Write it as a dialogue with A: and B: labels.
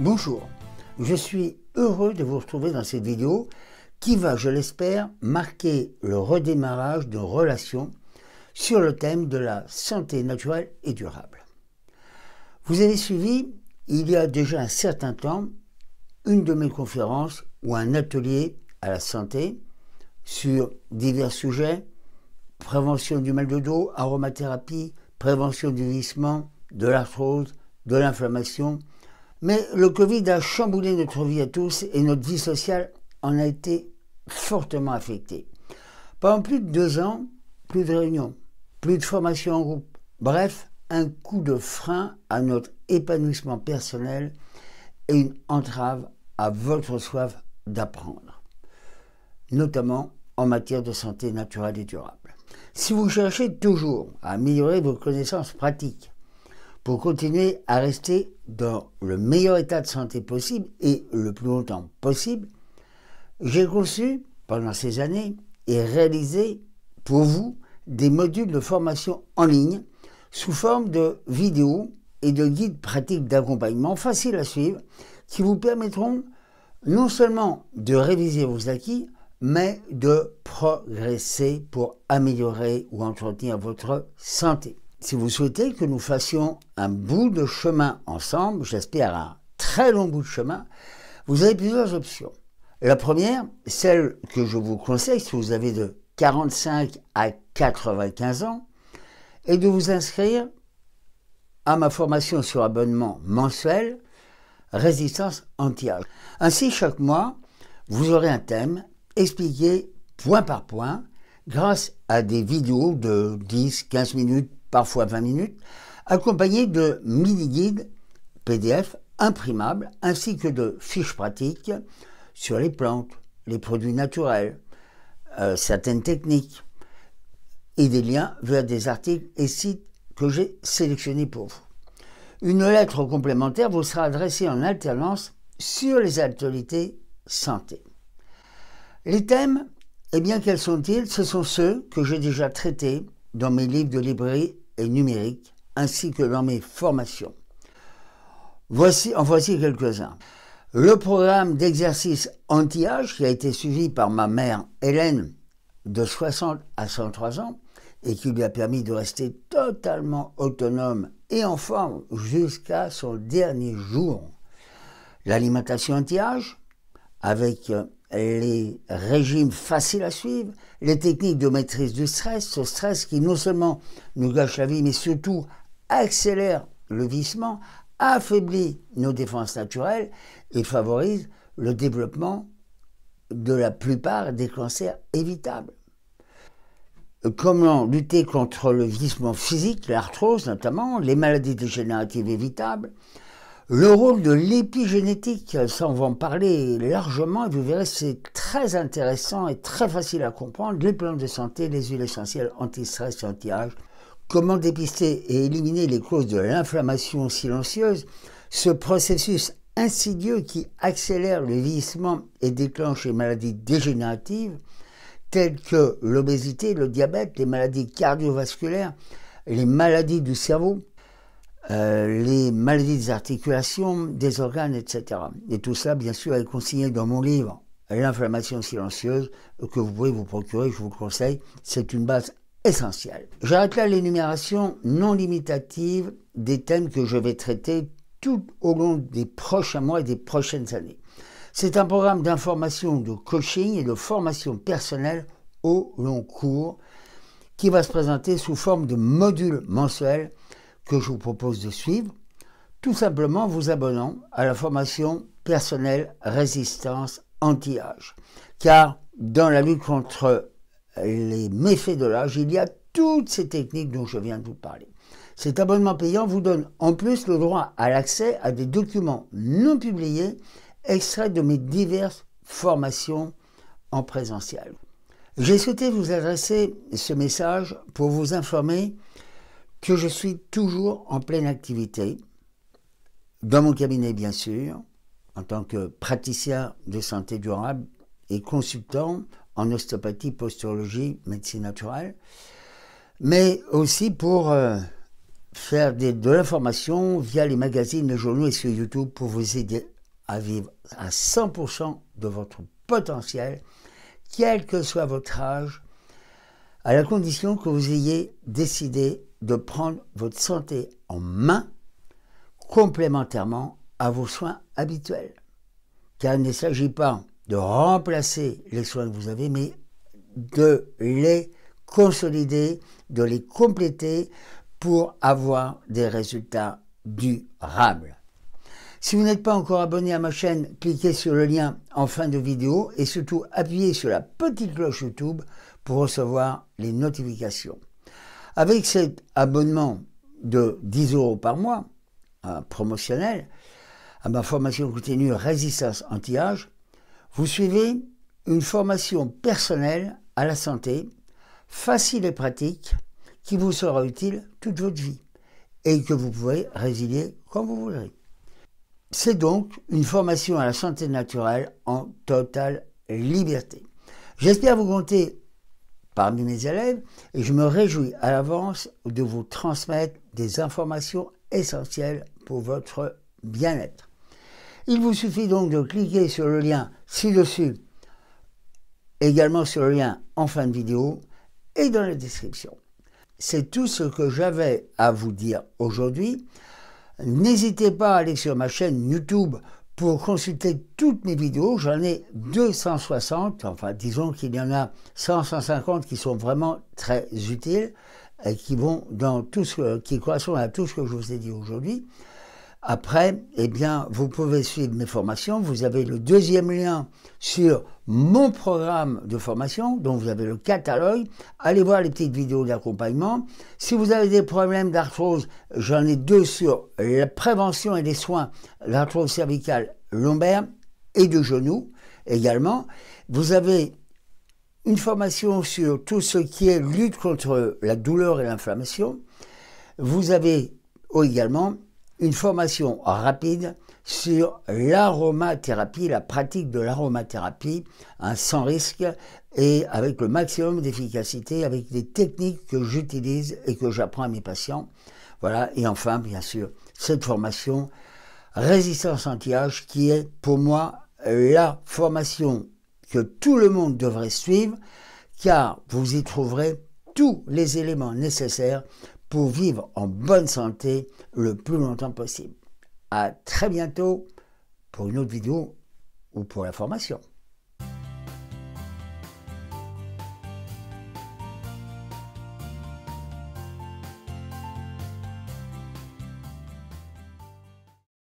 A: Bonjour, je suis heureux de vous retrouver dans cette vidéo qui va, je l'espère, marquer le redémarrage de relations sur le thème de la santé naturelle et durable. Vous avez suivi, il y a déjà un certain temps, une de mes conférences ou un atelier à la santé sur divers sujets, prévention du mal de dos, aromathérapie, prévention du vieillissement, de l'arthrose, de l'inflammation, mais le Covid a chamboulé notre vie à tous et notre vie sociale en a été fortement affectée. Pendant plus de deux ans, plus de réunions, plus de formations en groupe. Bref, un coup de frein à notre épanouissement personnel et une entrave à votre soif d'apprendre, notamment en matière de santé naturelle et durable. Si vous cherchez toujours à améliorer vos connaissances pratiques, pour continuer à rester dans le meilleur état de santé possible et le plus longtemps possible, j'ai conçu pendant ces années et réalisé pour vous des modules de formation en ligne sous forme de vidéos et de guides pratiques d'accompagnement faciles à suivre qui vous permettront non seulement de réviser vos acquis, mais de progresser pour améliorer ou entretenir votre santé si vous souhaitez que nous fassions un bout de chemin ensemble, j'espère un très long bout de chemin, vous avez plusieurs options. La première, celle que je vous conseille si vous avez de 45 à 95 ans, est de vous inscrire à ma formation sur abonnement mensuel Résistance anti Ainsi, chaque mois, vous aurez un thème expliqué point par point grâce à des vidéos de 10-15 minutes parfois 20 minutes, accompagné de mini-guides PDF imprimables ainsi que de fiches pratiques sur les plantes, les produits naturels, euh, certaines techniques et des liens vers des articles et sites que j'ai sélectionnés pour vous. Une lettre complémentaire vous sera adressée en alternance sur les actualités santé. Les thèmes, eh bien, quels sont-ils Ce sont ceux que j'ai déjà traités dans mes livres de librairie et numérique, ainsi que dans mes formations. Voici, en voici quelques-uns. Le programme d'exercice anti-âge qui a été suivi par ma mère Hélène de 60 à 103 ans et qui lui a permis de rester totalement autonome et en forme jusqu'à son dernier jour. L'alimentation anti-âge avec euh, les régimes faciles à suivre, les techniques de maîtrise du stress, ce stress qui non seulement nous gâche la vie, mais surtout accélère le vissement, affaiblit nos défenses naturelles et favorise le développement de la plupart des cancers évitables. Comment lutter contre le vieillissement physique, l'arthrose notamment, les maladies dégénératives évitables, le rôle de l'épigénétique, ça on va en parler largement, et vous verrez c'est très intéressant et très facile à comprendre, les plantes de santé, les huiles essentielles anti-stress anti-âge, comment dépister et éliminer les causes de l'inflammation silencieuse, ce processus insidieux qui accélère le vieillissement et déclenche les maladies dégénératives, telles que l'obésité, le diabète, les maladies cardiovasculaires, les maladies du cerveau, euh, les maladies des articulations, des organes, etc. Et tout ça, bien sûr, est consigné dans mon livre, L'inflammation silencieuse, que vous pouvez vous procurer, je vous conseille. C'est une base essentielle. J'arrête là l'énumération non limitative des thèmes que je vais traiter tout au long des prochains mois et des prochaines années. C'est un programme d'information, de coaching et de formation personnelle au long cours qui va se présenter sous forme de modules mensuels que je vous propose de suivre, tout simplement vous abonnant à la formation personnelle résistance anti-âge. Car dans la lutte contre les méfaits de l'âge, il y a toutes ces techniques dont je viens de vous parler. Cet abonnement payant vous donne en plus le droit à l'accès à des documents non publiés extraits de mes diverses formations en présentiel. J'ai souhaité vous adresser ce message pour vous informer que je suis toujours en pleine activité, dans mon cabinet bien sûr, en tant que praticien de santé durable et consultant en ostéopathie, posturologie, médecine naturelle, mais aussi pour euh, faire de l'information via les magazines, les journaux et sur YouTube pour vous aider à vivre à 100% de votre potentiel, quel que soit votre âge, à la condition que vous ayez décidé de prendre votre santé en main complémentairement à vos soins habituels. Car il ne s'agit pas de remplacer les soins que vous avez, mais de les consolider, de les compléter pour avoir des résultats durables. Si vous n'êtes pas encore abonné à ma chaîne, cliquez sur le lien en fin de vidéo et surtout appuyez sur la petite cloche YouTube pour recevoir les notifications. Avec cet abonnement de 10 euros par mois, un promotionnel, à ma formation continue Résistance anti-âge, vous suivez une formation personnelle à la santé, facile et pratique, qui vous sera utile toute votre vie et que vous pouvez résilier quand vous voudrez. C'est donc une formation à la santé naturelle en totale liberté. J'espère vous compter parmi mes élèves et je me réjouis à l'avance de vous transmettre des informations essentielles pour votre bien-être. Il vous suffit donc de cliquer sur le lien ci-dessus, également sur le lien en fin de vidéo et dans la description. C'est tout ce que j'avais à vous dire aujourd'hui. N'hésitez pas à aller sur ma chaîne YouTube pour consulter toutes mes vidéos, j'en ai 260, enfin disons qu'il y en a 100, 150 qui sont vraiment très utiles et qui vont dans tout ce qui à tout ce que je vous ai dit aujourd'hui. Après, eh bien, vous pouvez suivre mes formations. Vous avez le deuxième lien sur mon programme de formation, dont vous avez le catalogue. Allez voir les petites vidéos d'accompagnement. Si vous avez des problèmes d'arthrose, j'en ai deux sur la prévention et les soins, d'arthrose cervicale lombaire et de genoux également. Vous avez une formation sur tout ce qui est lutte contre la douleur et l'inflammation. Vous avez également une formation rapide sur l'aromathérapie, la pratique de l'aromathérapie, sans risque et avec le maximum d'efficacité, avec les techniques que j'utilise et que j'apprends à mes patients. Voilà, et enfin, bien sûr, cette formation Résistance anti-âge qui est pour moi la formation que tout le monde devrait suivre car vous y trouverez tous les éléments nécessaires pour vivre en bonne santé le plus longtemps possible. À très bientôt pour une autre vidéo ou pour la formation.